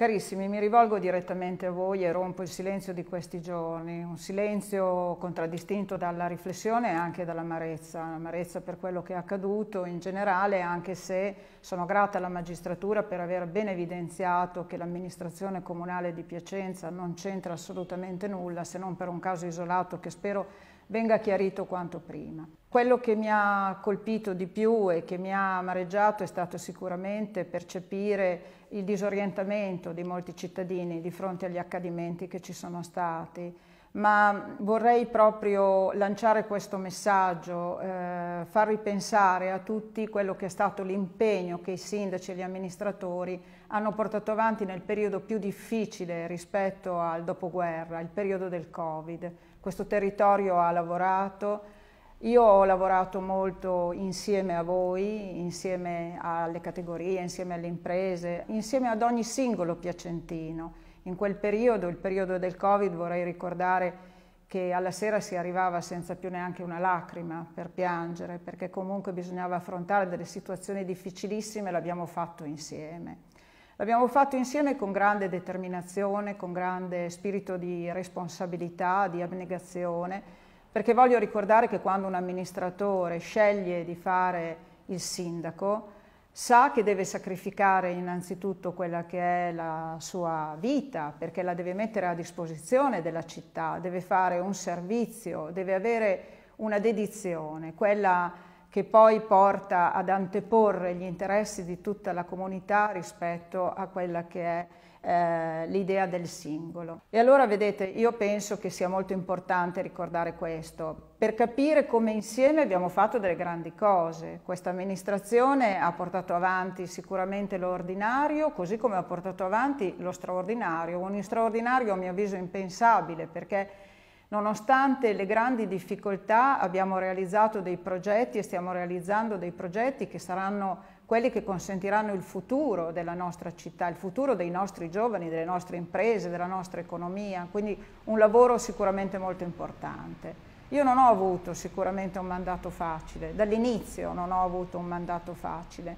Carissimi, mi rivolgo direttamente a voi e rompo il silenzio di questi giorni, un silenzio contraddistinto dalla riflessione e anche dall'amarezza, amarezza per quello che è accaduto in generale, anche se sono grata alla magistratura per aver ben evidenziato che l'amministrazione comunale di Piacenza non c'entra assolutamente nulla, se non per un caso isolato che spero venga chiarito quanto prima. Quello che mi ha colpito di più e che mi ha amareggiato è stato sicuramente percepire il disorientamento di molti cittadini di fronte agli accadimenti che ci sono stati, ma vorrei proprio lanciare questo messaggio, eh, far ripensare a tutti quello che è stato l'impegno che i sindaci e gli amministratori hanno portato avanti nel periodo più difficile rispetto al dopoguerra, il periodo del Covid questo territorio ha lavorato. Io ho lavorato molto insieme a voi, insieme alle categorie, insieme alle imprese, insieme ad ogni singolo piacentino. In quel periodo, il periodo del Covid, vorrei ricordare che alla sera si arrivava senza più neanche una lacrima per piangere, perché comunque bisognava affrontare delle situazioni difficilissime e l'abbiamo fatto insieme. L'abbiamo fatto insieme con grande determinazione, con grande spirito di responsabilità, di abnegazione, perché voglio ricordare che quando un amministratore sceglie di fare il sindaco, sa che deve sacrificare innanzitutto quella che è la sua vita, perché la deve mettere a disposizione della città, deve fare un servizio, deve avere una dedizione, quella che poi porta ad anteporre gli interessi di tutta la comunità rispetto a quella che è eh, l'idea del singolo. E allora vedete, io penso che sia molto importante ricordare questo per capire come insieme abbiamo fatto delle grandi cose. Questa amministrazione ha portato avanti sicuramente l'ordinario, così come ha portato avanti lo straordinario, un straordinario a mio avviso impensabile perché Nonostante le grandi difficoltà abbiamo realizzato dei progetti e stiamo realizzando dei progetti che saranno quelli che consentiranno il futuro della nostra città, il futuro dei nostri giovani, delle nostre imprese, della nostra economia, quindi un lavoro sicuramente molto importante. Io non ho avuto sicuramente un mandato facile, dall'inizio non ho avuto un mandato facile,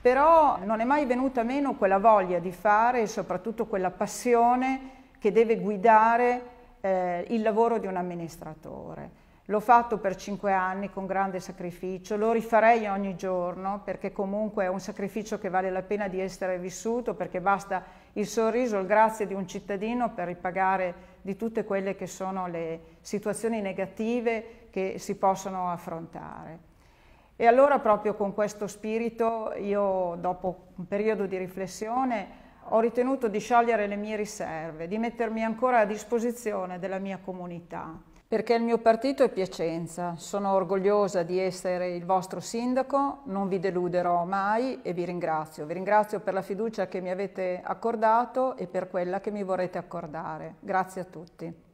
però non è mai venuta meno quella voglia di fare e soprattutto quella passione che deve guidare eh, il lavoro di un amministratore. L'ho fatto per cinque anni con grande sacrificio, lo rifarei ogni giorno perché comunque è un sacrificio che vale la pena di essere vissuto perché basta il sorriso, il grazie di un cittadino per ripagare di tutte quelle che sono le situazioni negative che si possono affrontare. E allora proprio con questo spirito io dopo un periodo di riflessione ho ritenuto di sciogliere le mie riserve, di mettermi ancora a disposizione della mia comunità. Perché il mio partito è Piacenza, sono orgogliosa di essere il vostro sindaco, non vi deluderò mai e vi ringrazio. Vi ringrazio per la fiducia che mi avete accordato e per quella che mi vorrete accordare. Grazie a tutti.